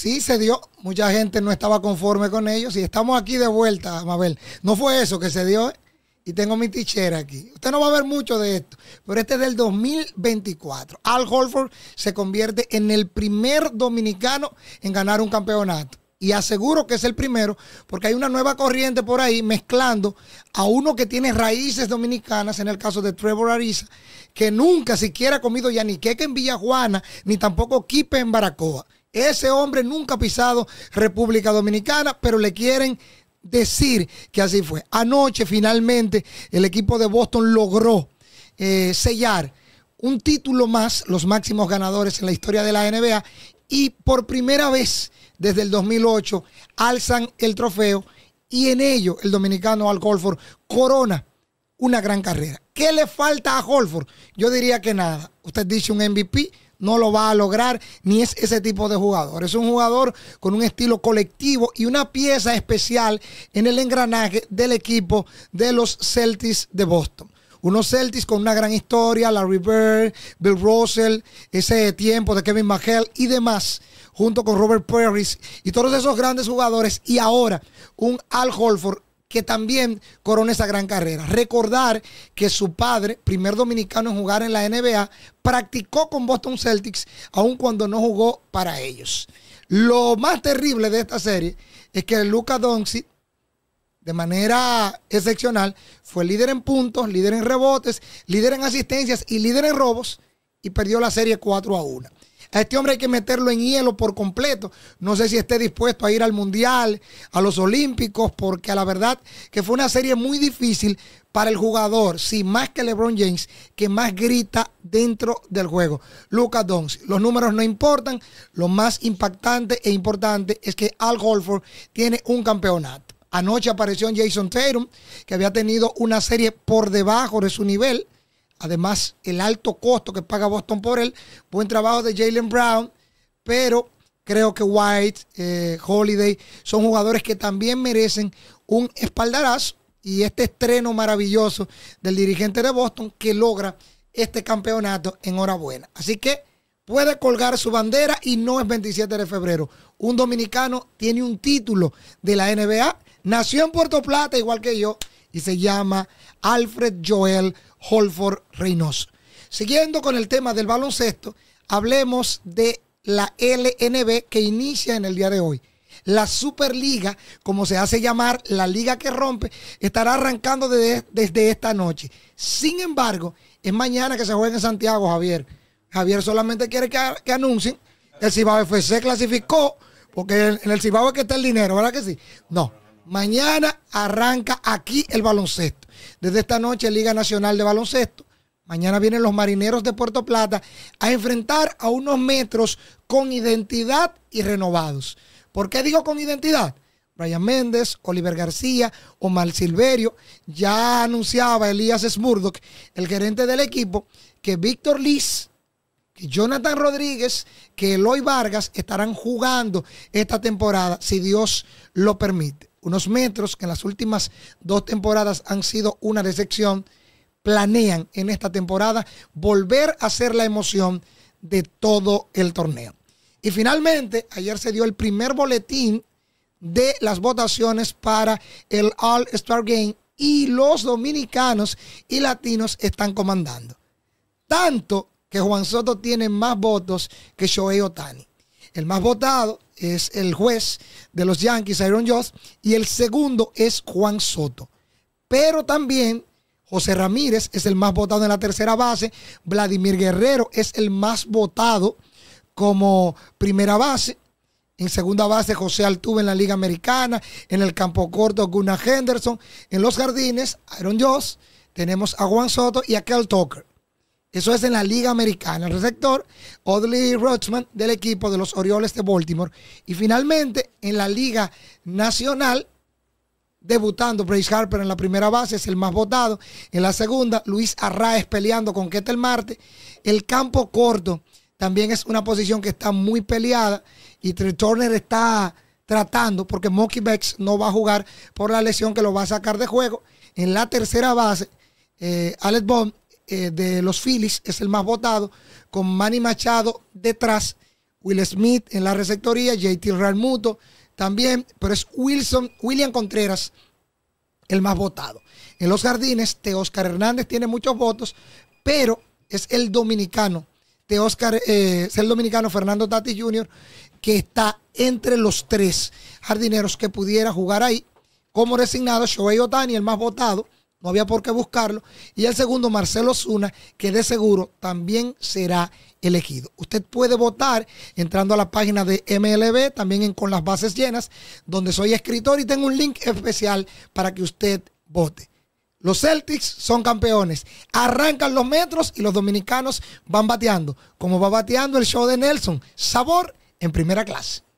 Sí, se dio. Mucha gente no estaba conforme con ellos. Y estamos aquí de vuelta, Mabel. No fue eso que se dio. ¿eh? Y tengo mi tichera aquí. Usted no va a ver mucho de esto, pero este es del 2024. Al Holford se convierte en el primer dominicano en ganar un campeonato. Y aseguro que es el primero, porque hay una nueva corriente por ahí mezclando a uno que tiene raíces dominicanas, en el caso de Trevor Ariza, que nunca siquiera ha comido ya ni queca en Villajuana, ni tampoco quipe en Baracoa. Ese hombre nunca ha pisado República Dominicana, pero le quieren decir que así fue. Anoche finalmente el equipo de Boston logró eh, sellar un título más, los máximos ganadores en la historia de la NBA, y por primera vez desde el 2008 alzan el trofeo y en ello el dominicano Al Holford corona una gran carrera. ¿Qué le falta a Holford? Yo diría que nada. Usted dice un MVP, no lo va a lograr, ni es ese tipo de jugador. Es un jugador con un estilo colectivo y una pieza especial en el engranaje del equipo de los Celtics de Boston unos Celtics con una gran historia, Larry Bird, Bill Russell, ese tiempo de Kevin McHale y demás, junto con Robert Perris y todos esos grandes jugadores. Y ahora un Al Holford que también corona esa gran carrera. Recordar que su padre, primer dominicano en jugar en la NBA, practicó con Boston Celtics aun cuando no jugó para ellos. Lo más terrible de esta serie es que Luca Doncic de manera excepcional fue líder en puntos, líder en rebotes, líder en asistencias y líder en robos y perdió la serie 4 a 1. A este hombre hay que meterlo en hielo por completo. No sé si esté dispuesto a ir al Mundial, a los Olímpicos, porque a la verdad que fue una serie muy difícil para el jugador, sí, más que LeBron James, que más grita dentro del juego. Lucas Doncic, los números no importan, lo más impactante e importante es que Al Holford tiene un campeonato. Anoche apareció Jason Tatum, que había tenido una serie por debajo de su nivel. Además, el alto costo que paga Boston por él. Buen trabajo de Jalen Brown. Pero creo que White, eh, Holiday, son jugadores que también merecen un espaldarazo. Y este estreno maravilloso del dirigente de Boston que logra este campeonato. Enhorabuena. Así que puede colgar su bandera y no es 27 de febrero. Un dominicano tiene un título de la NBA. Nació en Puerto Plata, igual que yo, y se llama Alfred Joel Holford Reynoso. Siguiendo con el tema del baloncesto, hablemos de la LNB que inicia en el día de hoy. La Superliga, como se hace llamar, la liga que rompe, estará arrancando desde, esta noche. Sin embargo, es mañana que se juega en Santiago, Javier. Javier solamente quiere que, anuncien el Cibao se clasificó, porque en, el Cibao es que está el dinero, ¿verdad que sí? No, Mañana arranca aquí el baloncesto. Desde esta noche Liga Nacional de Baloncesto. Mañana vienen los marineros de Puerto Plata a enfrentar a unos metros con identidad y renovados. ¿Por qué digo con identidad? Brian Méndez, Oliver García, Omar Silverio. Ya anunciaba Elías Smurdoch, el gerente del equipo, que Víctor Liz, que Jonathan Rodríguez, que Eloy Vargas estarán jugando esta temporada, si Dios lo permite unos metros que en las últimas dos temporadas han sido una decepción, planean en esta temporada volver a ser la emoción de todo el torneo. Y finalmente, ayer se dio el primer boletín de las votaciones para el All Star Game y los dominicanos y latinos están comandando. Tanto que Juan Soto tiene más votos que Shohei Otani. El más votado es el juez de los Yankees, Aaron Joss, y el segundo es Juan Soto. Pero también José Ramírez es el más votado en la tercera base, Vladimir Guerrero es el más votado como primera base. En segunda base, José Altuve en la Liga Americana. En el campo corto, Gunnar Henderson. En los jardines, Aaron Joss. Tenemos a Juan Soto y a Kel Tucker. Eso es en la Liga Americana. El receptor, Odley Rochman, del equipo de los Orioles de Baltimore. Y finalmente, en la Liga Nacional, debutando Bryce Harper en la primera base, es el más votado. En la segunda, Luis Arraes peleando con Ketel Marte. El campo corto también es una posición que está muy peleada. Y Trey Turner está tratando, porque Mookie Bex no va a jugar por la lesión que lo va a sacar de juego. En la tercera base, eh, Alex Bond eh, de los Phillies es el más votado, con Manny Machado detrás, Will Smith en la receptoría, JT Realmuto también, pero es Wilson, William Contreras el más votado. En los jardines, Teóscar Hernández tiene muchos votos, pero es el dominicano, Teóscar, eh, es el dominicano Fernando Tati Jr., que está entre los tres jardineros que pudiera jugar ahí. Como designado, Shohei Otani, el más votado, no había por qué buscarlo. Y el segundo, Marcelo Zuna, que de seguro también será elegido. Usted puede votar entrando a la página de MLB, también Con las Bases Llenas, donde soy escritor y tengo un link especial para que usted vote. Los Celtics son campeones. Arrancan los metros y los dominicanos van bateando. Como va bateando el show de Nelson. Sabor en primera clase.